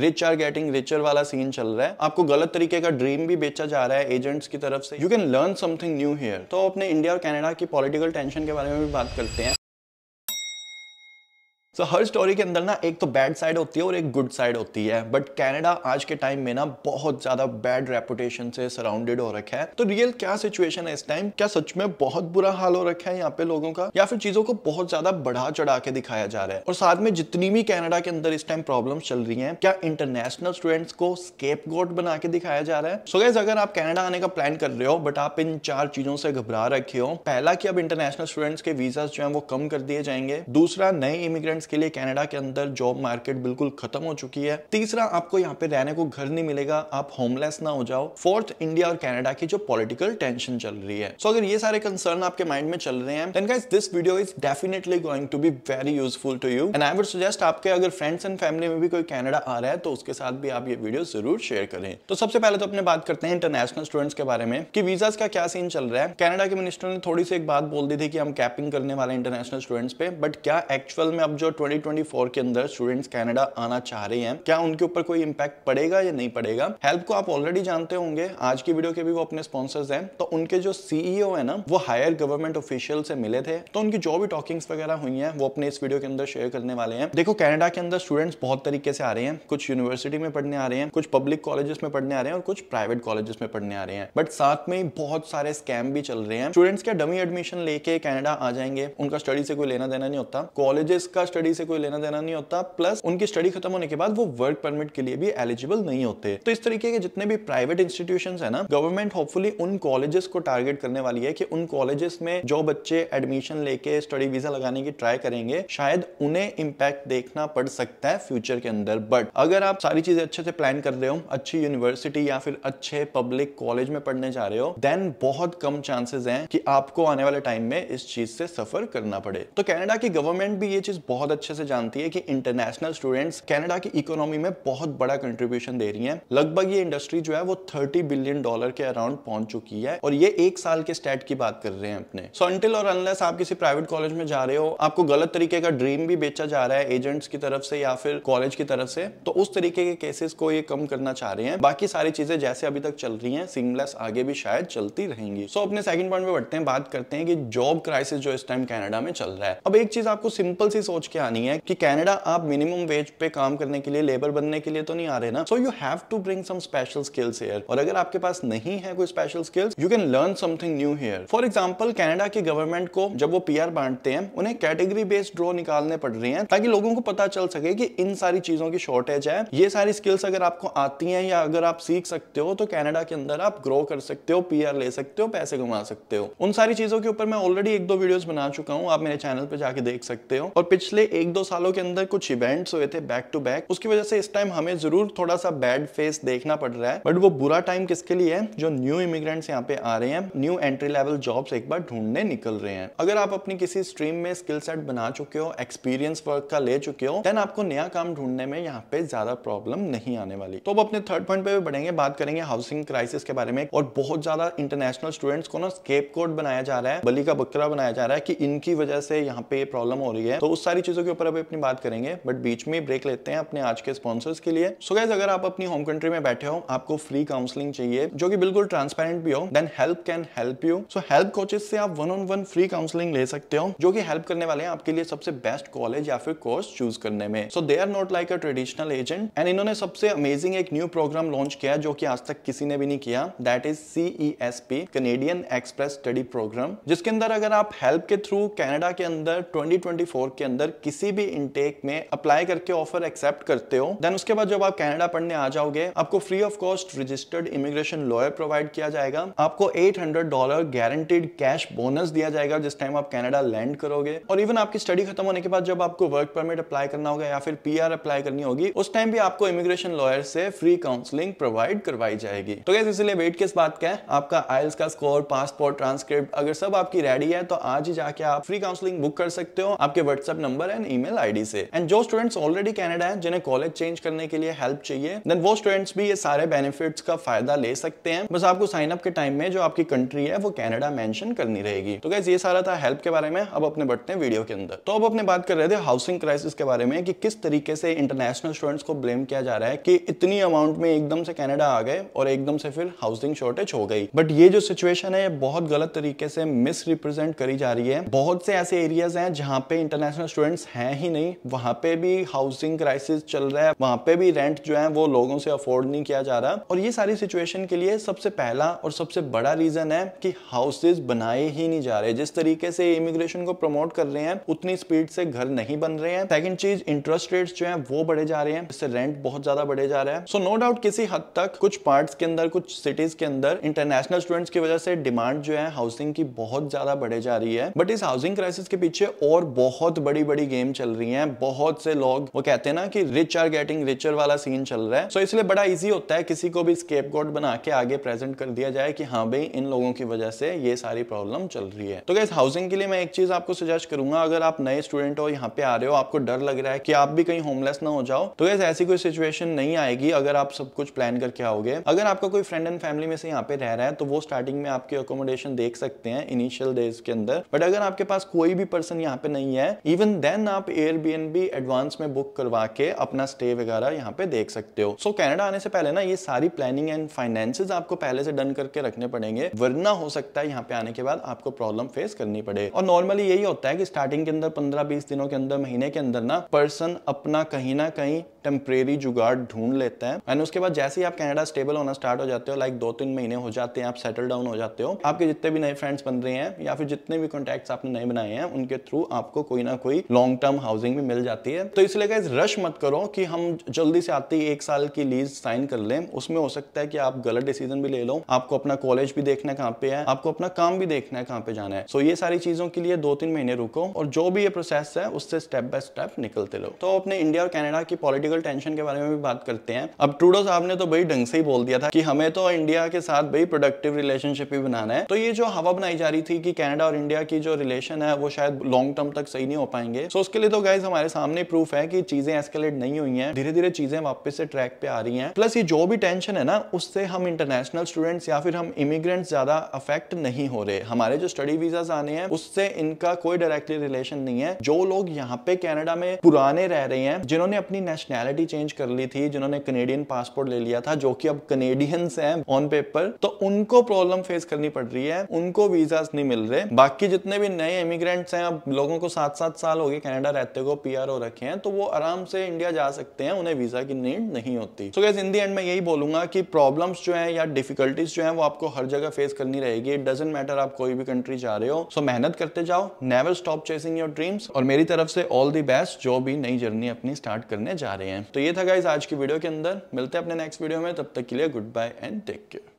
rich are getting richer वाला scene चल रहा है आपको गलत तरीके का ड्रीम भी बेचा जा रहा है एजेंट्स की तरफ से you can learn something new here तो अपने इंडिया और कनाडा की पॉलिटिकल टेंशन के बारे में भी बात करते हैं सो so, हर स्टोरी के अंदर ना एक तो बैड साइड होती है और एक गुड साइड होती है बट कनाडा आज के टाइम में ना बहुत ज्यादा बैड रेपुटेशन से सराउंडेड हो रखा है तो रियल क्या सिचुएशन है इस टाइम क्या सच में बहुत बुरा हाल हो रखा है यहाँ पे लोगों का या फिर चीजों को बहुत ज्यादा बढ़ा चढ़ा के दिखाया जा रहा है और साथ में जितनी भी कैनेडा के अंदर इस टाइम प्रॉब्लम चल रही है क्या इंटरनेशनल स्टूडेंट्स को स्केप गोट बना के दिखाया जा रहा है सो so, गैस अगर आप कैनेडा आने का प्लान कर रहे हो बट आप इन चार चीजों से घबरा रखे हो पहला की अब इंटरनेशनल स्टूडेंट्स के वीजा जो है वो कम कर दिए जाएंगे दूसरा नए इमिग्रेंट इंडियंस के लिए कनाडा के अंदर जॉब मार्केट बिल्कुल खत्म हो चुकी है तीसरा आपको यहाँ पे रहने को घर नहीं मिलेगा आप होमलेस ना हो जाओ फोर्थ इंडिया और कनाडा की जो पॉलिटिकल टेंशन चल रही है सो so, अगर ये सारे कंसर्न आपके माइंड में चल रहे हैं this video is definitely going to be very useful to you and I would suggest आपके अगर फ्रेंड्स एंड फैमिली में भी कोई कैनेडा आ रहा है तो उसके साथ भी आप ये वीडियो जरूर शेयर करें तो सबसे पहले तो अपने बात करते हैं इंटरनेशनल स्टूडेंट्स के बारे में कि वीजा का क्या सीन चल रहा है कनाडा के मिनिस्टर ने थोड़ी सी एक बात बोल दी थी कि हम कैपिंग करने वाले इंटरनेशनल स्टूडेंट्स पे बट क्या एक्चुअल में अब जो 2024 के अंदर स्टूडेंट्स कनाडा आना चाह रहे हैं क्या उनके ऊपर कोई इम्पैक्ट पड़ेगा या नहीं पड़ेगा हेल्प को आप ऑलरेडी जानते होंगे आज की वीडियो के भी वो अपने स्पॉन्सर्स हैं तो उनके जो सीईओ है ना वो हायर गवर्नमेंट ऑफिशियल से मिले थे तो उनकी जो भी टॉकिंग्स वगैरह हुई है वो अपने इस वीडियो के अंदर शेयर करने वाले हैं देखो कैनेडा के अंदर स्टूडेंट्स बहुत तरीके से आ रहे हैं कुछ यूनिवर्सिटी में पढ़ने आ रहे हैं कुछ पब्लिक कॉलेजेस में पढ़ने आ रहे हैं और कुछ प्राइवेट कॉलेजेस में पढ़ने आ रहे हैं बट साथ में बहुत सारे स्कैम भी चल रहे हैं स्टूडेंट्स क्या डमी एडमिशन लेके कैनेडा आ जाएंगे उनका स्टडी से कोई लेना देना नहीं होता कॉलेजेस का स्टडी स्टडी से कोई लेना देना नहीं होता प्लस उनकी स्टडी खत्म होने के बाद वो वर्क परमिट के लिए भी एलिजिबल नहीं होते तो इस तरीके के जितने भी प्राइवेट इंस्टीट्यूशन है ना गवर्नमेंट होपफुली उन कॉलेजेस को टारगेट करने वाली है कि उन कॉलेजेस में जो बच्चे एडमिशन लेके स्टडी वीजा लगाने की ट्राई करेंगे शायद उन्हें इम्पैक्ट देखना पड़ सकता है फ्यूचर के अंदर बट अगर आप सारी चीजें अच्छे से प्लान कर रहे हो अच्छी यूनिवर्सिटी या फिर अच्छे पब्लिक कॉलेज में पढ़ने जा रहे हो देन बहुत कम चांसेस हैं कि आपको आने वाले टाइम में इस चीज से सफर करना पड़े तो कनाडा की गवर्नमेंट भी ये चीज बहुत बहुत अच्छे से जानती है कि इंटरनेशनल स्टूडेंट्स कनाडा की इकोनॉमी में बहुत बड़ा कंट्रीब्यूशन दे रही हैं लगभग ये इंडस्ट्री जो है वो 30 बिलियन डॉलर के अराउंड पहुंच चुकी है और ये एक साल के स्टेट की बात कर रहे हैं अपने सो अंटिल और अनलेस आप किसी प्राइवेट कॉलेज में जा रहे हो आपको गलत तरीके का ड्रीम भी बेचा जा रहा है एजेंट्स की तरफ से या फिर कॉलेज की तरफ से तो उस तरीके के केसेस को ये कम करना चाह रहे हैं बाकी सारी चीजें जैसे अभी तक चल रही है सिंगलेस आगे भी शायद चलती रहेंगी सो अपने सेकंड पॉइंट में बढ़ते हैं बात करते हैं कि जॉब क्राइसिस जो इस टाइम कनाडा में चल रहा है अब एक चीज आपको सिंपल सी सोच के आनी है कि कनाडा आप मिनिमम वेज पे काम करने के लिए लेबर बनने के लिए तो नहीं आ रहे ना so you have to bring some special skills here और अगर आपके पास नहीं है कोई special skills you can learn something new here for example Canada की गवर्नमेंट को जब वो पी बांटते हैं उन्हें कैटेगरी बेस्ड ड्रॉ निकालने पड़ रहे हैं ताकि लोगों को पता चल सके कि इन सारी चीजों की शॉर्टेज है ये सारी स्किल्स अगर आपको आती हैं या अगर आप सीख सकते हो तो कैनेडा के अंदर आप ग्रो कर सकते हो पीआर ले सकते हो पैसे कमा सकते हो उन सारी चीजों के ऊपर मैं ऑलरेडी एक दो वीडियोस बना चुका हूं आप मेरे चैनल पे जाके देख सकते हो और पिछले पिछले एक दो सालों के अंदर कुछ इवेंट्स हुए थे बैक टू बैक उसकी वजह से इस टाइम हमें जरूर थोड़ा सा बैड फेस देखना पड़ रहा है बट वो बुरा टाइम किसके लिए है जो न्यू इमिग्रेंट्स यहाँ पे आ रहे हैं न्यू एंट्री लेवल जॉब्स एक बार ढूंढने निकल रहे हैं अगर आप अपनी किसी स्ट्रीम में स्किल सेट बना चुके हो एक्सपीरियंस वर्क का ले चुके हो देन आपको नया काम ढूंढने में यहाँ पे ज्यादा प्रॉब्लम नहीं आने वाली तो अब अपने थर्ड पॉइंट पे भी बढ़ेंगे बात करेंगे हाउसिंग क्राइसिस के बारे में और बहुत ज्यादा इंटरनेशनल स्टूडेंट्स को ना स्केप कोड बनाया जा रहा है बली का बकरा बनाया जा रहा है कि इनकी वजह से यहाँ पे प्रॉब्लम हो रही है तो उस सारी चीज़ों के ऊपर अभी अपनी बात करेंगे बट बीच में ब्रेक लेते हैं अपने आज के स्पॉन्सर्स के लिए सो so गैस अगर आप अपनी होम कंट्री में बैठे हो आपको फ्री काउंसलिंग चाहिए जो कि बिल्कुल ट्रांसपेरेंट भी हो then help can help you so help coaches से आप one on one free counselling ले सकते हो जो की हेल्प करने वाले हैं आपके लिए सबसे बेस्ट कॉलेज या फिर कोर्स चूज करने में so they are not like a traditional agent and इन्होंने सबसे अमेजिंग एक न्यू प्रोग्राम लॉन्च किया जो की कि आज तक किसी ने भी नहीं किया that is S P Canadian express study programme जिसके अंदर अगर आप हेल्प के थ्रू कैनेडा के अंदर 2024 के अंदर किसी भी इनटेक में अप्लाई करके ऑफर एक्सेप्ट करते हो देन उसके बाद जब आप कनाडा पढ़ने आ जाओगे आपको free of cost registered immigration lawyer provide किया जाएगा आपको 800 डॉलर गारंटेड कैश बोनस दिया जाएगा जिस टाइम आप कनाडा लैंड करोगे और इवन आपकी स्टडी खत्म होने के बाद जब आपको वर्क परमिट अप्लाई करना होगा या फिर पी अप्लाई करनी होगी उस टाइम भी आपको इमिग्रेशन लॉयर से फ्री काउंसलिंग प्रोवाइड करवाई जाएगी तो गैस इसलिए वेट किस बात का है आपका आयल्स का स्कोर पासपोर्ट ट्रांसक्रिप्ट अगर सब आपकी रेडी है तो आज ही जाके आप फ्री काउंसलिंग बुक कर सकते हो आपके व्हाट्सएप नंबर है एंड ईमेल आईडी से एंड जो स्टूडेंट्स ऑलरेडी कैनेडा है जिन्हें कॉलेज चेंज करने के लिए हेल्प चाहिए देन वो स्टूडेंट्स भी ये सारे बेनिफिट्स का फायदा ले सकते हैं बस आपको साइन अप के टाइम में जो आपकी कंट्री है वो कैनेडा मेंशन करनी रहेगी तो गैस ये सारा था हेल्प के बारे में अब अपने बढ़ते हैं वीडियो के अंदर तो अब अपने बात कर रहे थे हाउसिंग क्राइसिस के बारे में कि किस तरीके से इंटरनेशनल स्टूडेंट्स को ब्लेम किया जा रहा है कि इतनी अमाउंट में एकदम से कैनेडा आ गए और एकदम से फिर हाउसिंग शॉर्टेज हो गई बट ये जो सिचुएशन है ये बहुत गलत तरीके से मिसरिप्रेजेंट करी जा रही है बहुत से ऐसे एरियाज हैं जहां पे इंटरनेशनल स्टूडेंट्स है ही नहीं वहां पे भी हाउसिंग क्राइसिस चल रहा है वहां पे भी रेंट जो है वो लोगों से अफोर्ड नहीं किया जा रहा और ये सारी सिचुएशन के लिए सबसे पहला और सबसे बड़ा रीजन है कि हाउसेज बनाए ही नहीं जा रहे जिस तरीके से इमिग्रेशन को प्रमोट कर रहे हैं उतनी स्पीड से घर नहीं बन रहे हैं सेकेंड चीज इंटरेस्ट रेट जो है वो बढ़े जा रहे हैं इससे रेंट बहुत ज्यादा बढ़े जा रहा है सो नो डाउट किसी हद तक कुछ पार्ट के अंदर कुछ सिटीज के अंदर इंटरनेशनल स्टूडेंट्स की वजह से डिमांड जो है हाउसिंग की बहुत ज्यादा बढ़े जा रही है बट इस हाउसिंग क्राइसिस के पीछे और बहुत बड़ी बड़ी गेम चल रही है बहुत से लोग वो कहते हैं ना कि रिच आर गेटिंग रिचर वाला सीन चल रहा है सो so इसलिए बड़ा इजी होता है किसी को भी स्केप बना के आगे प्रेजेंट कर दिया जाए कि हाँ भाई इन लोगों की वजह से ये सारी प्रॉब्लम चल रही है तो गैस हाउसिंग के लिए मैं एक चीज आपको सजेस्ट करूंगा अगर आप नए स्टूडेंट हो यहाँ पे आ रहे हो आपको डर लग रहा है कि आप भी कहीं होमलेस ना हो जाओ तो गैस ऐसी कोई सिचुएशन नहीं आएगी अगर आप सब कुछ प्लान करके आओगे अगर आपका कोई फ्रेंड एंड फैमिली में से यहाँ पे रह रहा है तो वो स्टार्टिंग में आपकी अकोमोडेशन देख सकते हैं इनिशियल डेज के अंदर बट अगर आपके पास कोई भी पर्सन यहाँ पे नहीं है इवन दे देन आप एयरबीएनबी एडवांस में बुक करवा के अपना स्टे वगैरह यहाँ पे देख सकते हो सो so, कैनेडा आने से पहले ना ये सारी प्लानिंग एंड फाइनेंसेस आपको पहले से डन करके रखने पड़ेंगे वरना हो सकता है यहाँ पे आने के बाद आपको प्रॉब्लम फेस करनी पड़े और नॉर्मली यही होता है कि स्टार्टिंग के अंदर पंद्रह बीस दिनों के अंदर महीने के अंदर ना पर्सन अपना कहीं ना कहीं टेम्परेरी जुगाड़ ढूंढ लेते हैं एंड उसके बाद जैसे ही आप कनाडा स्टेबल होना स्टार्ट हो जाते हो लाइक दो तीन महीने हो जाते हैं आप सेटल डाउन हो जाते हो आपके जितने भी नए फ्रेंड्स बन रहे हैं या फिर जितने भी कॉन्टेक्ट आपने नए बनाए हैं उनके थ्रू आपको कोई ना कोई लॉन्ग लॉन्ग टर्म हाउसिंग भी मिल जाती है तो इसलिए गाइज रश मत करो कि हम जल्दी से आते ही एक साल की लीज साइन कर लें उसमें हो सकता है कि आप गलत डिसीजन भी ले लो आपको अपना कॉलेज भी देखना है कहाँ पे है आपको अपना काम भी देखना है कहाँ पे जाना है सो ये सारी चीजों के लिए दो तीन महीने रुको और जो भी ये प्रोसेस है उससे स्टेप बाय स्टेप निकलते रहो तो अपने इंडिया और कनाडा की पॉलिटिकल टेंशन के बारे में भी बात करते हैं अब ट्रूडो साहब ने तो भाई ढंग से ही बोल दिया था कि हमें तो इंडिया के साथ भाई प्रोडक्टिव रिलेशनशिप भी बनाना है तो ये जो हवा बनाई जा रही थी कि कनाडा और इंडिया की जो रिलेशन है वो शायद लॉन्ग टर्म तक सही नहीं हो पाएंगे सो उसके लिए तो गाइज हमारे सामने प्रूफ है कि चीजें एस्केलेट नहीं हुई हैं धीरे धीरे चीजें वापस से ट्रैक पे आ रही हैं प्लस ये जो भी टेंशन है ना उससे हम इंटरनेशनल स्टूडेंट्स या फिर हम इमिग्रेंट्स ज्यादा अफेक्ट नहीं हो रहे हमारे जो स्टडी वीजा आने हैं उससे इनका कोई डायरेक्टली रिलेशन नहीं है जो लोग यहाँ पे कैनेडा में पुराने रह रहे हैं जिन्होंने अपनी नेशनैलिटी चेंज कर ली थी जिन्होंने कनेडियन पासपोर्ट ले लिया था जो कि अब कनेडियंस है ऑन पेपर तो उनको प्रॉब्लम फेस करनी पड़ रही है उनको वीजा नहीं मिल रहे बाकी जितने भी नए इमिग्रेंट्स हैं अब लोगों को सात सात साल हो गए कनाडा रहते हुए आर हो रखे हैं तो वो आराम से इंडिया जा सकते हैं उन्हें वीजा की नीड नहीं होती सो गैस इन दी एंड मैं यही बोलूंगा कि प्रॉब्लम्स जो है या डिफिकल्टीज जो है वो आपको हर जगह फेस करनी रहेगी इट डजेंट मैटर आप कोई भी कंट्री जा रहे हो सो so, मेहनत करते जाओ never stop chasing your dreams और मेरी तरफ से ऑल दी बेस्ट जो भी नई जर्नी अपनी स्टार्ट करने जा रहे हैं तो ये था गाइज आज की वीडियो के अंदर मिलते हैं अपने नेक्स्ट वीडियो में तब तक के लिए goodbye and take care